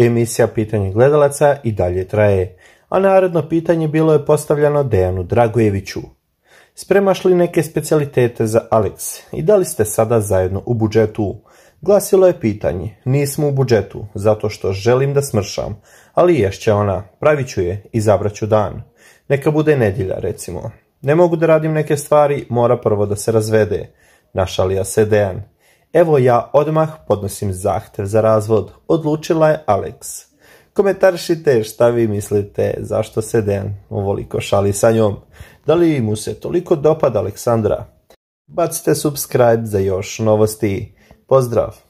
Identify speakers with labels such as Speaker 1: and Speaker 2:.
Speaker 1: Emisija Pitanje gledalaca i dalje traje, a narodno pitanje bilo je postavljano Dejanu Dragojeviću. Spremaš li neke specialitete za Alex i da li ste sada zajedno u budžetu? Glasilo je pitanje, nismo u budžetu, zato što želim da smršam, ali ješće ona, pravit ću je, i ću dan. Neka bude nedjelja, recimo. Ne mogu da radim neke stvari, mora prvo da se razvede. Našalija se Dejan. Evo ja odmah podnosim zahtjev za razvod, odlučila je Alex. Komentaršite šta vi mislite, zašto se Dejan ovoliko šali sa njom. Da li mu se toliko dopada Aleksandra? Bacite subscribe za još novosti. Pozdrav!